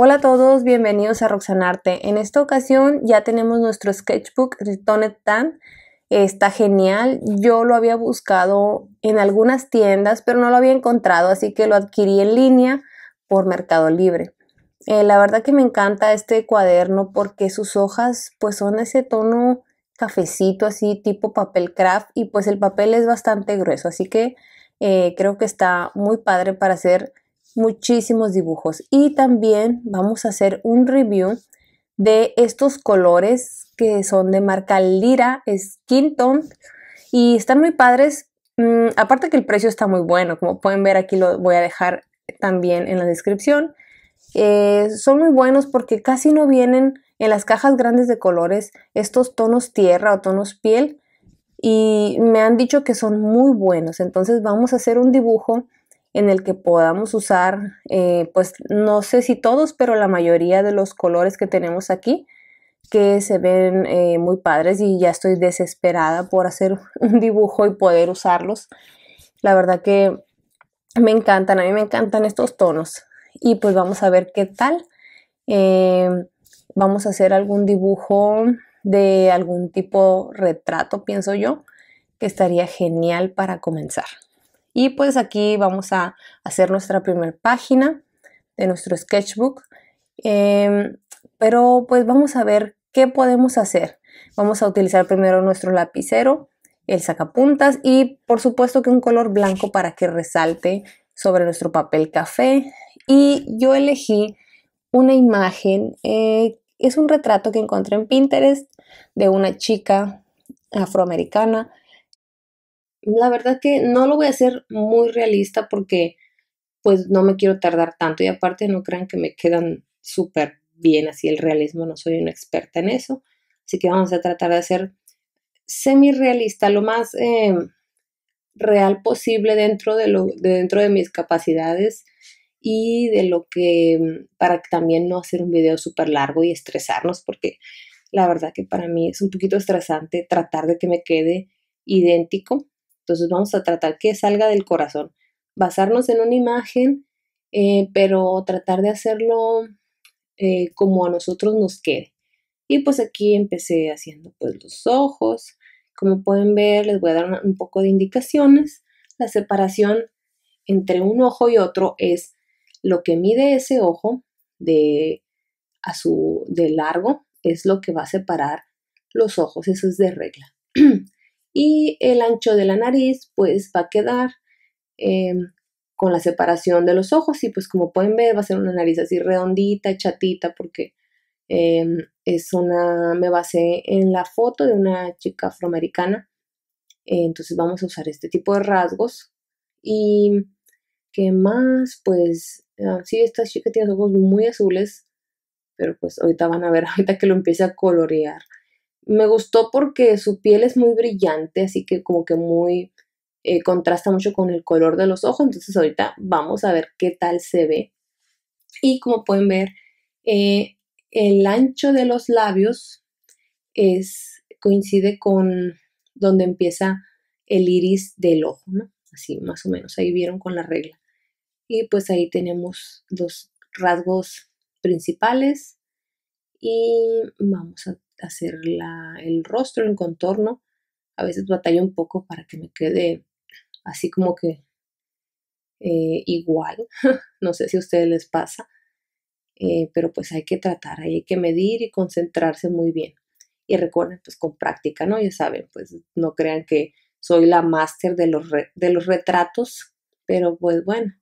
Hola a todos, bienvenidos a Roxanarte. En esta ocasión ya tenemos nuestro sketchbook Tonet Tan. Está genial. Yo lo había buscado en algunas tiendas, pero no lo había encontrado, así que lo adquirí en línea por Mercado Libre. Eh, la verdad que me encanta este cuaderno porque sus hojas pues son ese tono cafecito así tipo papel craft y pues el papel es bastante grueso así que eh, creo que está muy padre para hacer muchísimos dibujos y también vamos a hacer un review de estos colores que son de marca Lira Skin Tone y están muy padres. Mm, aparte que el precio está muy bueno, como pueden ver aquí lo voy a dejar también en la descripción. Eh, son muy buenos porque casi no vienen en las cajas grandes de colores estos tonos tierra o tonos piel y me han dicho que son muy buenos. Entonces vamos a hacer un dibujo en el que podamos usar, eh, pues no sé si todos, pero la mayoría de los colores que tenemos aquí, que se ven eh, muy padres y ya estoy desesperada por hacer un dibujo y poder usarlos. La verdad que me encantan, a mí me encantan estos tonos. Y pues vamos a ver qué tal. Eh, vamos a hacer algún dibujo de algún tipo retrato, pienso yo, que estaría genial para comenzar. Y pues aquí vamos a hacer nuestra primera página de nuestro sketchbook. Em, pero pues vamos a ver qué podemos hacer. Vamos a utilizar primero nuestro lapicero, el sacapuntas y por supuesto que un color blanco para que resalte sobre nuestro papel café. Y yo elegí una imagen, eh, es un retrato que encontré en Pinterest de una chica afroamericana la verdad que no lo voy a hacer muy realista porque pues no me quiero tardar tanto y aparte no crean que me quedan súper bien así el realismo, no soy una experta en eso, así que vamos a tratar de hacer semi-realista, lo más eh, real posible dentro de, dentro de mis capacidades y de lo que, mm, para también no hacer un video súper largo y estresarnos, porque la verdad que para mí es un poquito estresante tratar de que me quede idéntico entonces vamos a tratar que salga del corazón, basarnos en una imagen, eh, pero tratar de hacerlo eh, como a nosotros nos quede. Y pues aquí empecé haciendo pues los ojos. Como pueden ver, les voy a dar un poco de indicaciones. La separación entre un ojo y otro es lo que mide ese ojo de, a su, de largo, es lo que va a separar los ojos. Eso es de regla. y el ancho de la nariz pues va a quedar eh, con la separación de los ojos y pues como pueden ver va a ser una nariz así redondita, chatita porque eh, es una, me basé en la foto de una chica afroamericana, entonces vamos a usar este tipo de rasgos y qué más, pues ah, sí, esta chica tiene ojos muy azules, pero pues ahorita van a ver, ahorita que lo empiece a colorear. Me gustó porque su piel es muy brillante, así que como que muy eh, contrasta mucho con el color de los ojos. Entonces ahorita vamos a ver qué tal se ve. Y como pueden ver, eh, el ancho de los labios es, coincide con donde empieza el iris del ojo, ¿no? Así más o menos, ahí vieron con la regla. Y pues ahí tenemos los rasgos principales y vamos a hacer el rostro, el contorno. A veces batalla un poco para que me quede así como que eh, igual. no sé si a ustedes les pasa, eh, pero pues hay que tratar, hay que medir y concentrarse muy bien. Y recuerden, pues con práctica, ¿no? Ya saben, pues no crean que soy la máster de los, de los retratos, pero pues bueno,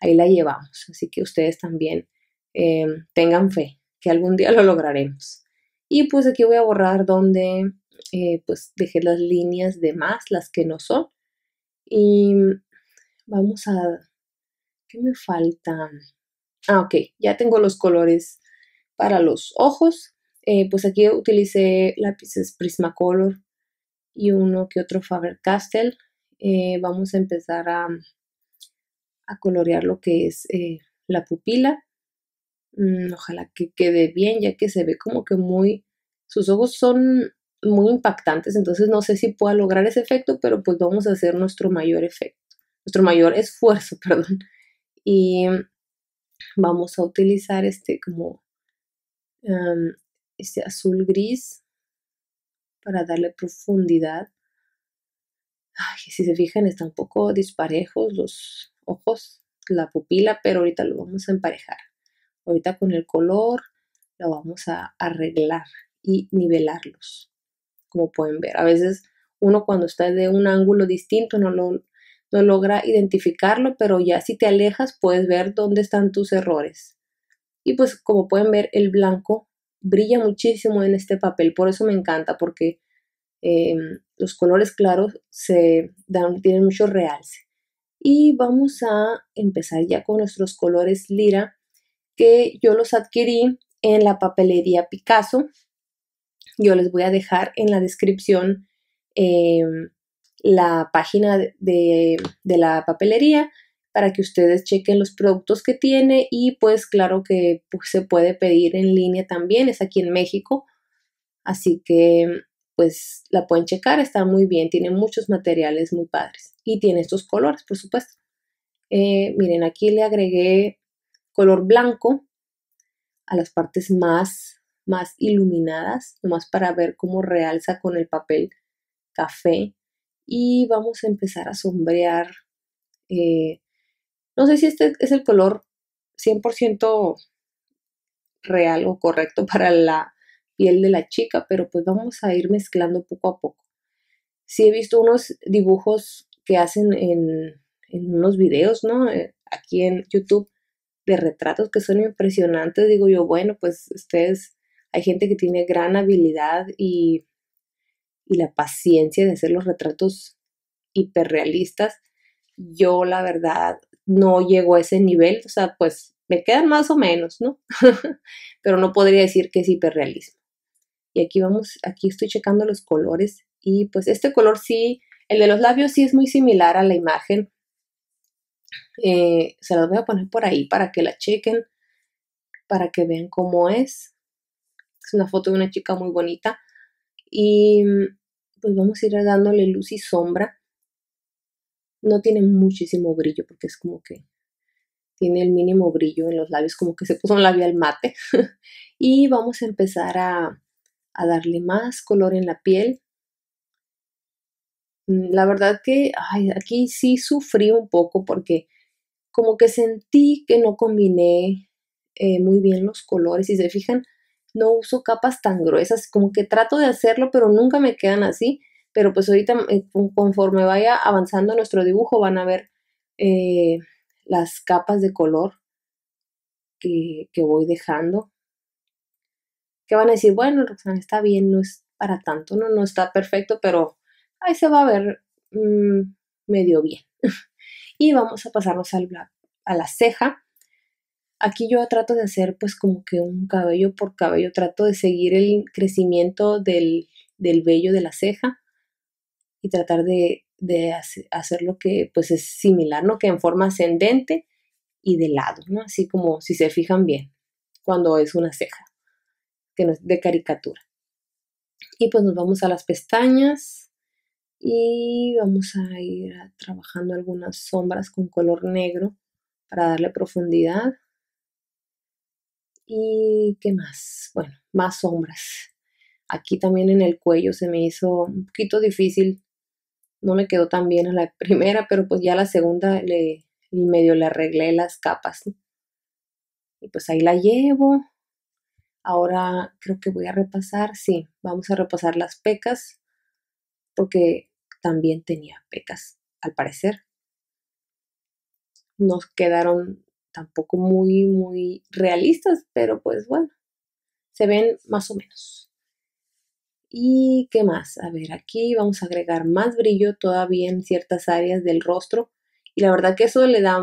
ahí la llevamos. Así que ustedes también eh, tengan fe que algún día lo lograremos. Y pues aquí voy a borrar donde eh, pues dejé las líneas de más, las que no son. Y vamos a... ¿Qué me falta? Ah, ok, ya tengo los colores para los ojos. Eh, pues aquí utilicé lápices Prismacolor y uno que otro Faber-Castell. Eh, vamos a empezar a, colorear lo que es la pupila. Mm, ojalá que quede bien, ya que se ve como que muy, sus ojos son muy impactantes, entonces no sé si pueda lograr ese efecto, pero pues vamos a hacer nuestro mayor efecto, nuestro mayor esfuerzo, perdón. Y vamos a utilizar este como em, este azul gris para darle profundidad. Ay, si se fijan, están un poco disparejos los ojos, la pupila, pero ahorita lo vamos a emparejar. Ahorita con el color lo vamos a arreglar y nivelarlos, como pueden ver. A veces uno cuando está de un ángulo distinto no, no logra identificarlo, pero ya si te alejas puedes ver dónde están tus errores. Y pues como pueden ver, el blanco brilla muchísimo en este papel, por eso me encanta, porque em, los colores claros se dan, tienen mucho realce. Y vamos a empezar ya con nuestros colores lira que yo los adquirí en la papelería Picasso. Yo les voy a dejar en la descripción em, la página de, la papelería para que ustedes chequen los productos que tiene y pues claro que pues, se puede pedir en línea también, es aquí en México, así que pues la pueden checar, está muy bien, tiene muchos materiales muy padres y tiene estos colores, por supuesto. Eh, miren, aquí le agregué color blanco a las partes más, más iluminadas, nomás para ver cómo realza con el papel café. Y vamos a empezar a sombrear. Eh, no sé si este es el color 100% real o correcto para la piel de la chica, pero pues vamos a ir mezclando poco a poco. Sí he visto unos dibujos que hacen en, en unos videos, ¿no? Eh, aquí en YouTube de retratos que son impresionantes, digo yo, bueno, pues ustedes, hay gente que tiene gran habilidad y, y la paciencia de hacer los retratos hiperrealistas. Yo la verdad no llego a ese nivel, o sea, pues me quedan más o menos, ¿no? Pero no podría decir que es hiperrealismo. Y aquí vamos, aquí estoy checando los colores y pues este color sí, el de los labios sí es muy similar a la imagen eh, se las voy a poner por ahí para que la chequen, para que vean cómo es. Es una foto de una chica muy bonita. Y pues vamos a ir dándole luz y sombra. No tiene muchísimo brillo porque es como que tiene el mínimo brillo en los labios, como que se puso un labial mate. y vamos a empezar a, a darle más color en la piel Mm, la verdad que aquí sí sufrí un poco porque como que sentí que no combiné eh, muy bien los colores. Si se fijan, no uso capas tan gruesas, como que trato de hacerlo, pero nunca me quedan así. Pero pues ahorita, eh, conforme vaya avanzando nuestro dibujo, van a ver eh, las capas de color que, voy dejando. Que van a decir, bueno, Roxana, está bien, no es para tanto, no, no está perfecto, pero ahí se va a ver mm, medio bien. y vamos a pasarnos al a la ceja. Aquí yo trato de hacer pues como que un cabello por cabello, trato de seguir el crecimiento del, del vello de la ceja y tratar de, de hacer, lo que pues es similar, ¿no? Que en forma ascendente y de lado, ¿no? Así como si se fijan bien, cuando es una ceja, que es de caricatura. Y pues nos vamos a las pestañas y vamos a ir trabajando algunas sombras con color negro para darle profundidad. ¿Y qué más? Bueno, más sombras. Aquí también en el cuello se me hizo un poquito difícil. No me quedó tan bien a la primera, pero pues ya la segunda le medio le arreglé las capas. Y pues ahí la llevo. Ahora creo que voy a repasar, sí, vamos a repasar las pecas porque también tenía pecas, al parecer. Nos quedaron tampoco muy, muy realistas, pero pues bueno, se ven más o menos. ¿Y qué más? A ver, aquí vamos a agregar más brillo todavía en ciertas áreas del rostro. Y la verdad que eso le da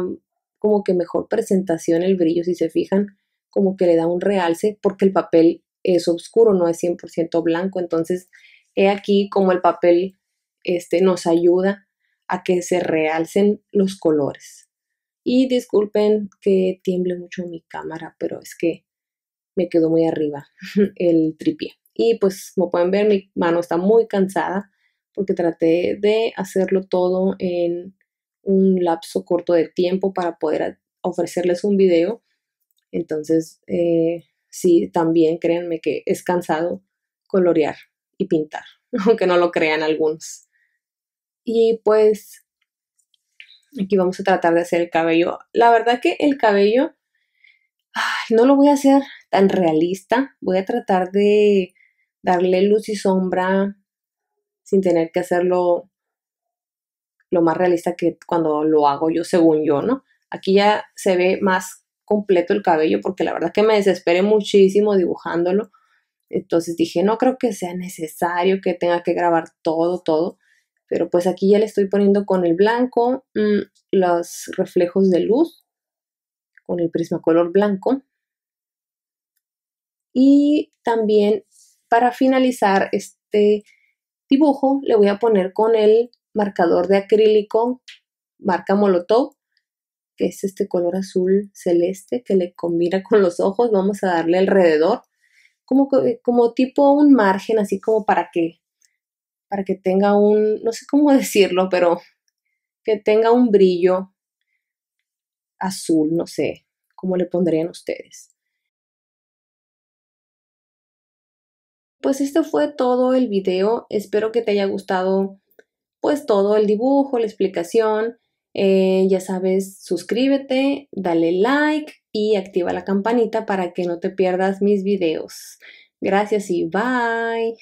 como que mejor presentación el brillo, si se fijan, como que le da un realce porque el papel es oscuro, no es 100% blanco. Entonces, he aquí como el papel este, nos ayuda a que se realcen los colores. Y disculpen que tiemble mucho mi cámara, pero es que me quedó muy arriba el tripié. Y pues como pueden ver, mi mano está muy cansada porque traté de hacerlo todo en un lapso corto de tiempo para poder ofrecerles un video. Entonces, eh, sí, también créanme que es cansado colorear y pintar, aunque no lo crean algunos. Y pues aquí vamos a tratar de hacer el cabello. La verdad que el cabello no lo voy a hacer tan realista. Voy a tratar de darle luz y sombra sin tener que hacerlo lo más realista que cuando lo hago yo según yo, ¿no? Aquí ya se ve más completo el cabello porque la verdad que me desesperé muchísimo dibujándolo. Entonces dije, no creo que sea necesario que tenga que grabar todo, todo. Pero pues aquí ya le estoy poniendo con el blanco mm, los reflejos de luz, con el prismacolor blanco. Y también para finalizar este dibujo le voy a poner con el marcador de acrílico marca Molotov, que es este color azul celeste que le combina con los ojos. Vamos a darle alrededor, como, como tipo un margen, así como para que para que tenga un, no sé cómo decirlo, pero que tenga un brillo azul, no sé cómo le pondrían ustedes. Pues este fue todo el video, espero que te haya gustado pues todo el dibujo, la explicación. Eh, ya sabes, suscríbete, dale like y activa la campanita para que no te pierdas mis videos. Gracias y bye.